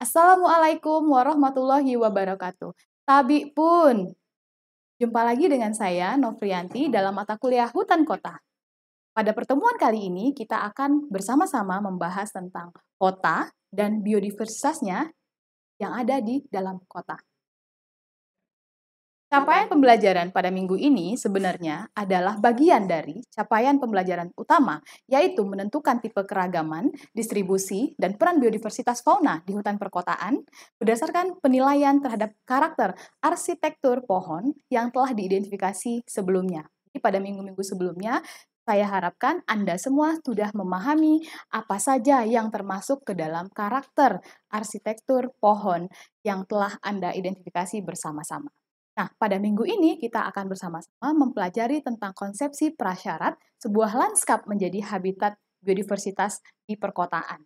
Assalamualaikum warahmatullahi wabarakatuh. Tabi pun. Jumpa lagi dengan saya, Novrianti, dalam mata kuliah Hutan Kota. Pada pertemuan kali ini, kita akan bersama-sama membahas tentang kota dan biodiversitasnya yang ada di dalam kota. Capaian pembelajaran pada minggu ini sebenarnya adalah bagian dari capaian pembelajaran utama, yaitu menentukan tipe keragaman, distribusi, dan peran biodiversitas fauna di hutan perkotaan berdasarkan penilaian terhadap karakter arsitektur pohon yang telah diidentifikasi sebelumnya. Jadi pada minggu-minggu sebelumnya, saya harapkan Anda semua sudah memahami apa saja yang termasuk ke dalam karakter arsitektur pohon yang telah Anda identifikasi bersama-sama. Nah, pada minggu ini kita akan bersama-sama mempelajari tentang konsepsi prasyarat sebuah lanskap menjadi habitat biodiversitas di perkotaan.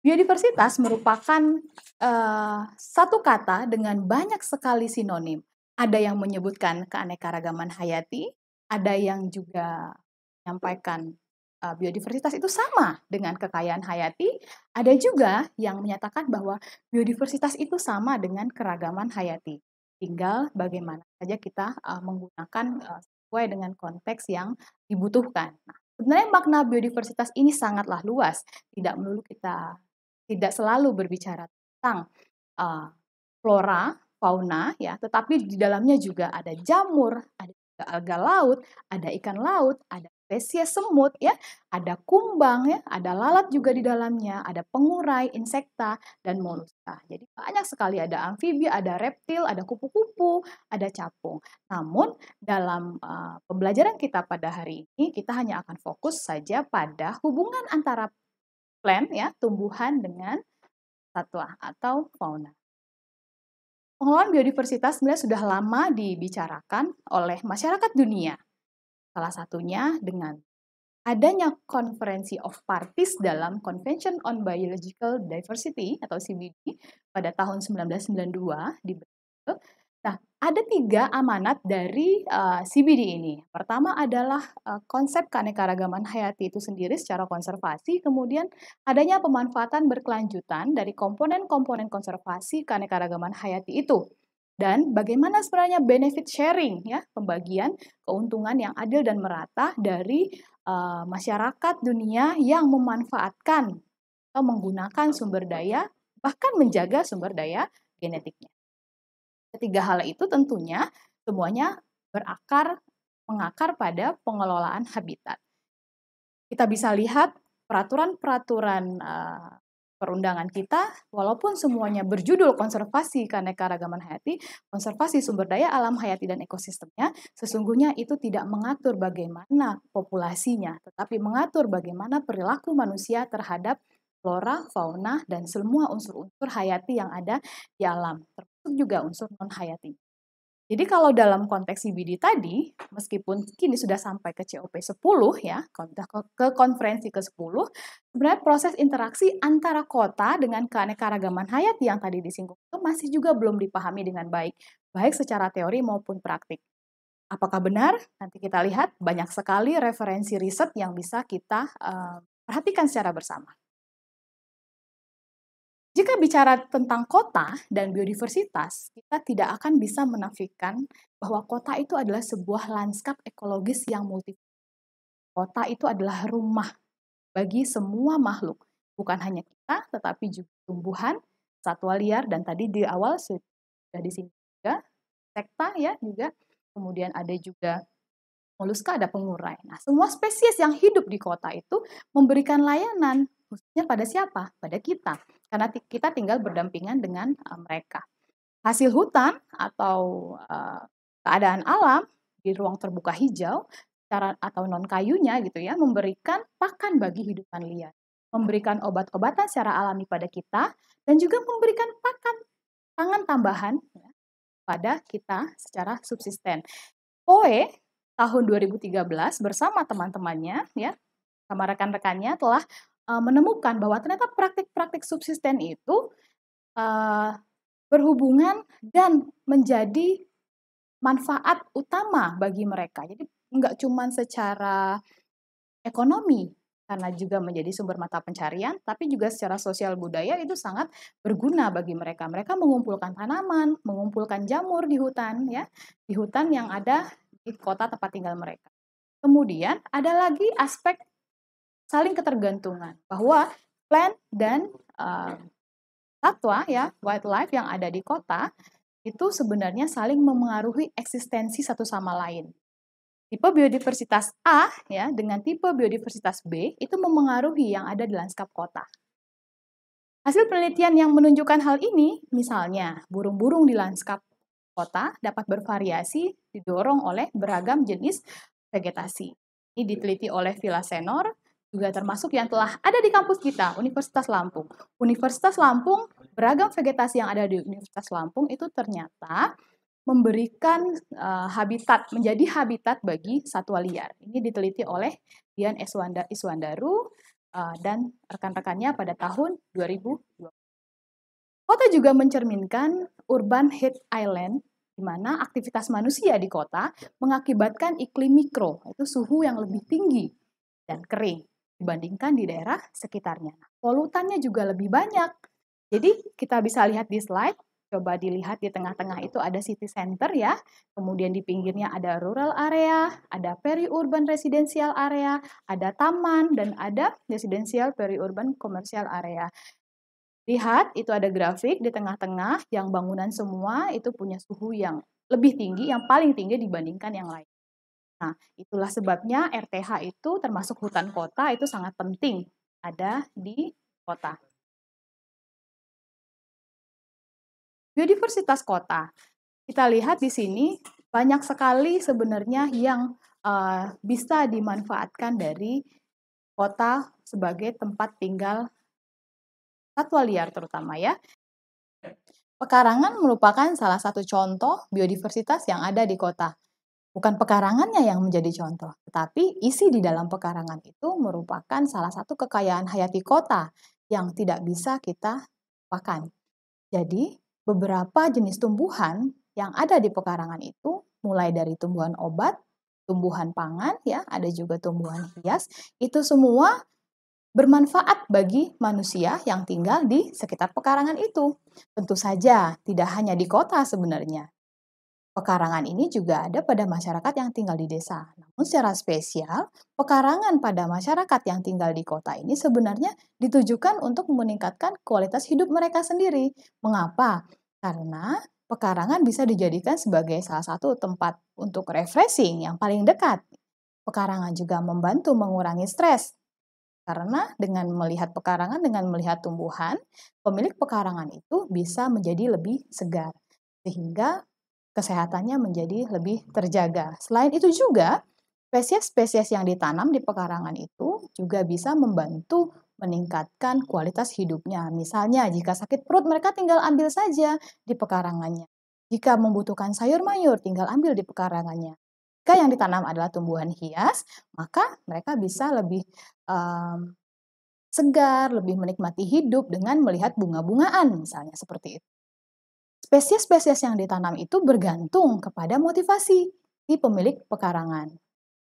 Biodiversitas merupakan uh, satu kata dengan banyak sekali sinonim. Ada yang menyebutkan keanekaragaman hayati, ada yang juga menyampaikan uh, biodiversitas itu sama dengan kekayaan hayati, ada juga yang menyatakan bahwa biodiversitas itu sama dengan keragaman hayati. Tinggal bagaimana saja kita uh, menggunakan uh, sesuai dengan konteks yang dibutuhkan. Nah, sebenarnya makna biodiversitas ini sangatlah luas. Tidak melulu kita tidak selalu berbicara tentang uh, flora, fauna ya, tetapi di dalamnya juga ada jamur, ada alga laut, ada ikan laut, ada spesies semut ya, ada kumbang ya, ada lalat juga di dalamnya, ada pengurai, insekta dan hmm. moluska. Jadi banyak sekali ada amfibi, ada reptil, ada kupu-kupu, ada capung. Namun dalam uh, pembelajaran kita pada hari ini kita hanya akan fokus saja pada hubungan antara plant ya, tumbuhan dengan satwa atau fauna. Pengelolaan biodiversitas sebenarnya sudah lama dibicarakan oleh masyarakat dunia Salah satunya dengan adanya konferensi of parties dalam Convention on Biological Diversity atau CBD pada tahun 1992 di Brazil. Nah, ada tiga amanat dari uh, eh, CBD ini. Pertama adalah uh, konsep keanekaragaman hayati itu sendiri secara konservasi, kemudian adanya pemanfaatan berkelanjutan dari komponen-komponen konservasi keanekaragaman hayati itu dan bagaimana sebenarnya benefit sharing ya pembagian keuntungan yang adil dan merata dari uh, masyarakat dunia yang memanfaatkan atau menggunakan sumber daya bahkan menjaga sumber daya genetiknya. Ketiga hal itu tentunya semuanya berakar mengakar pada pengelolaan habitat. Kita bisa lihat peraturan-peraturan uh, Perundangan kita, walaupun semuanya berjudul konservasi keanekaragaman hayati, konservasi sumber daya alam hayati dan ekosistemnya, sesungguhnya itu tidak mengatur bagaimana populasinya, tetapi mengatur bagaimana perilaku manusia terhadap flora, fauna, dan semua unsur-unsur hayati yang ada di alam, termasuk juga unsur non-hayati. Jadi kalau dalam konteks CBD tadi, meskipun kini sudah sampai ke COP10 ya, ke konferensi ke-10, sebenarnya proses interaksi antara kota dengan keanekaragaman hayat yang tadi disinggung itu masih juga belum dipahami dengan baik, baik secara teori maupun praktik. Apakah benar? Nanti kita lihat banyak sekali referensi riset yang bisa kita uh, perhatikan secara bersama. Jika bicara tentang kota dan biodiversitas, kita tidak akan bisa menafikan bahwa kota itu adalah sebuah lanskap ekologis yang multi. Kota itu adalah rumah bagi semua makhluk, bukan hanya kita, tetapi juga tumbuhan, satwa liar, dan tadi di awal sudah di sini juga sekta ya juga, kemudian ada juga moluska, ada pengurai. Nah, semua spesies yang hidup di kota itu memberikan layanan khususnya pada siapa? Pada kita karena kita tinggal berdampingan dengan eh, mereka. Hasil hutan atau eh, keadaan alam di ruang terbuka hijau cara atau non kayunya gitu ya memberikan pakan bagi hidupan liar, memberikan obat-obatan secara alami pada kita dan juga memberikan pakan pangan tambahan ya, pada kita secara subsisten. Poe tahun 2013 bersama teman-temannya ya sama rekan-rekannya telah Eh, menemukan bahwa ternyata praktik-praktik subsisten itu eh, berhubungan dan menjadi manfaat utama bagi mereka. Jadi nggak cuma secara ekonomi karena juga menjadi sumber mata pencarian, tapi juga secara sosial budaya itu sangat berguna bagi mereka. Mereka mengumpulkan tanaman, mengumpulkan jamur di hutan, ya, di hutan yang ada di kota tempat tinggal mereka. Kemudian ada lagi aspek saling ketergantungan bahwa plan dan uh, satwa ya wildlife yang ada di kota itu sebenarnya saling memengaruhi eksistensi satu sama lain. Tipe biodiversitas A ya dengan tipe biodiversitas B itu memengaruhi yang ada di lanskap kota. Hasil penelitian yang menunjukkan hal ini, misalnya burung-burung di lanskap kota dapat bervariasi didorong oleh beragam jenis vegetasi. Ini diteliti oleh Villa Senor juga termasuk yang telah ada di kampus kita, Universitas Lampung. Universitas Lampung, beragam vegetasi yang ada di Universitas Lampung itu ternyata memberikan uh, habitat, menjadi habitat bagi satwa liar. Ini diteliti oleh Dian Iswanda, Iswandaru uh, dan rekan-rekannya pada tahun 2020. Kota juga mencerminkan urban heat island di mana aktivitas manusia di kota mengakibatkan iklim mikro, yaitu suhu yang lebih tinggi dan kering dibandingkan di daerah sekitarnya. Polutannya juga lebih banyak. Jadi kita bisa lihat di slide, coba dilihat di tengah-tengah itu ada city center ya, kemudian di pinggirnya ada rural area, ada peri-urban residential area, ada taman, dan ada residential peri-urban commercial area. Lihat, itu ada grafik di tengah-tengah yang bangunan semua itu punya suhu yang lebih tinggi, yang paling tinggi dibandingkan yang lain. Nah, itulah sebabnya RTH itu termasuk hutan kota itu sangat penting ada di kota. Biodiversitas kota. Kita lihat di sini banyak sekali sebenarnya yang uh, bisa dimanfaatkan dari kota sebagai tempat tinggal satwa liar terutama ya. Pekarangan merupakan salah satu contoh biodiversitas yang ada di kota. Bukan pekarangannya yang menjadi contoh, tetapi isi di dalam pekarangan itu merupakan salah satu kekayaan hayati kota yang tidak bisa kita lupakan. Jadi, beberapa jenis tumbuhan yang ada di pekarangan itu mulai dari tumbuhan obat, tumbuhan pangan ya, ada juga tumbuhan hias, itu semua bermanfaat bagi manusia yang tinggal di sekitar pekarangan itu. Tentu saja tidak hanya di kota sebenarnya, Pekarangan ini juga ada pada masyarakat yang tinggal di desa. Namun secara spesial, pekarangan pada masyarakat yang tinggal di kota ini sebenarnya ditujukan untuk meningkatkan kualitas hidup mereka sendiri. Mengapa? Karena pekarangan bisa dijadikan sebagai salah satu tempat untuk refreshing yang paling dekat. Pekarangan juga membantu mengurangi stres. Karena dengan melihat pekarangan, dengan melihat tumbuhan, pemilik pekarangan itu bisa menjadi lebih segar. Sehingga kesehatannya menjadi lebih terjaga. Selain itu juga, spesies-spesies yang ditanam di pekarangan itu juga bisa membantu meningkatkan kualitas hidupnya. Misalnya, jika sakit perut, mereka tinggal ambil saja di pekarangannya. Jika membutuhkan sayur mayur, tinggal ambil di pekarangannya. Jika yang ditanam adalah tumbuhan hias, maka mereka bisa lebih um, segar, lebih menikmati hidup dengan melihat bunga-bungaan, misalnya seperti itu. Spesies-spesies yang ditanam itu bergantung kepada motivasi di pemilik pekarangan.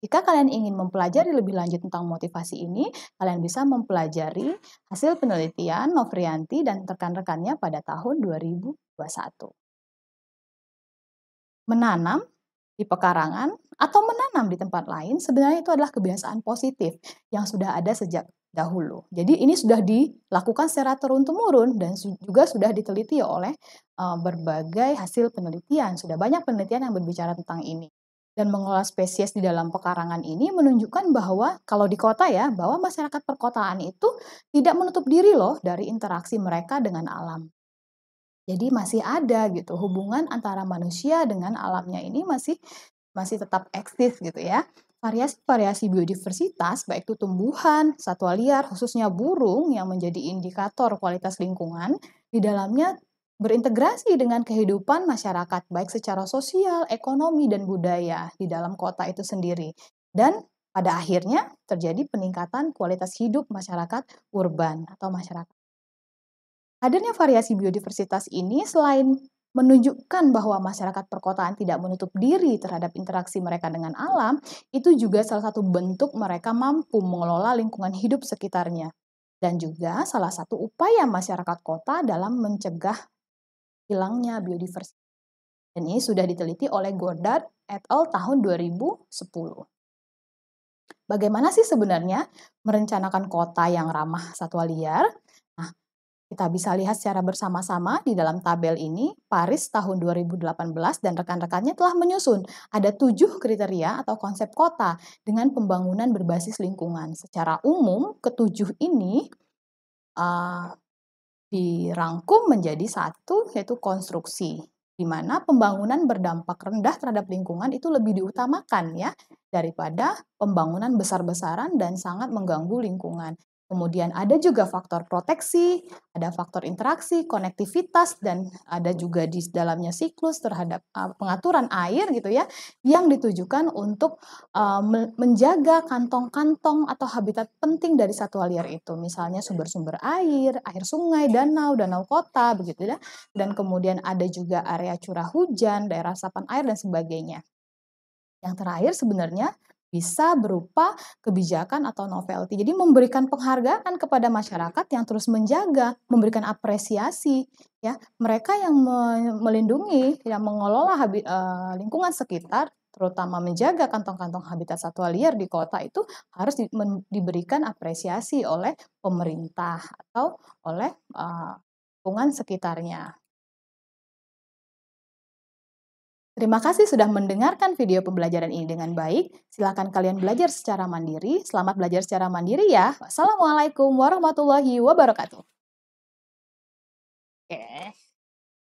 Jika kalian ingin mempelajari lebih lanjut tentang motivasi ini, kalian bisa mempelajari hasil penelitian Novrianti dan rekan-rekannya pada tahun 2021. Menanam di pekarangan atau menanam di tempat lain sebenarnya itu adalah kebiasaan positif yang sudah ada sejak dahulu. Jadi ini sudah dilakukan secara turun-temurun dan juga sudah diteliti oleh eh, berbagai hasil penelitian. Sudah banyak penelitian yang berbicara tentang ini. Dan mengelola spesies di dalam pekarangan ini menunjukkan bahwa kalau di kota ya, bahwa masyarakat perkotaan itu tidak menutup diri loh dari interaksi mereka dengan alam. Jadi masih ada gitu hubungan antara manusia dengan alamnya ini masih masih tetap eksis gitu ya. Variasi-variasi biodiversitas, baik itu tumbuhan, satwa liar, khususnya burung yang menjadi indikator kualitas lingkungan, di dalamnya berintegrasi dengan kehidupan masyarakat, baik secara sosial, ekonomi, dan budaya di dalam kota itu sendiri. Dan pada akhirnya terjadi peningkatan kualitas hidup masyarakat urban atau masyarakat. Adanya variasi biodiversitas ini selain menunjukkan bahwa masyarakat perkotaan tidak menutup diri terhadap interaksi mereka dengan alam, itu juga salah satu bentuk mereka mampu mengelola lingkungan hidup sekitarnya. Dan juga salah satu upaya masyarakat kota dalam mencegah hilangnya biodiversitas. ini sudah diteliti oleh Goddard et al. tahun 2010. Bagaimana sih sebenarnya merencanakan kota yang ramah satwa liar? Nah, kita bisa lihat secara bersama-sama di dalam tabel ini, Paris tahun 2018 dan rekan-rekannya telah menyusun ada tujuh kriteria atau konsep kota dengan pembangunan berbasis lingkungan. Secara umum, ketujuh ini uh, dirangkum menjadi satu, yaitu konstruksi, di mana pembangunan berdampak rendah terhadap lingkungan itu lebih diutamakan ya daripada pembangunan besar-besaran dan sangat mengganggu lingkungan. Kemudian ada juga faktor proteksi, ada faktor interaksi, konektivitas, dan ada juga di dalamnya siklus terhadap ah, pengaturan air gitu ya, yang ditujukan untuk ah, menjaga kantong-kantong atau habitat penting dari satwa liar itu, misalnya sumber-sumber air, air sungai, danau, danau kota, begitu ya, dan kemudian ada juga area curah hujan, daerah sapan air dan sebagainya. Yang terakhir sebenarnya bisa berupa kebijakan atau novelty. Jadi memberikan penghargaan kepada masyarakat yang terus menjaga, memberikan apresiasi ya. Mereka yang melindungi, yang mengelola habi, eh, lingkungan sekitar terutama menjaga kantong-kantong habitat satwa liar di kota itu harus di, diberikan apresiasi oleh pemerintah atau oleh uh, lingkungan sekitarnya. Terima kasih sudah mendengarkan video pembelajaran ini dengan baik. Silakan kalian belajar secara mandiri. Selamat belajar secara mandiri ya. Wassalamualaikum warahmatullahi wabarakatuh. Okay.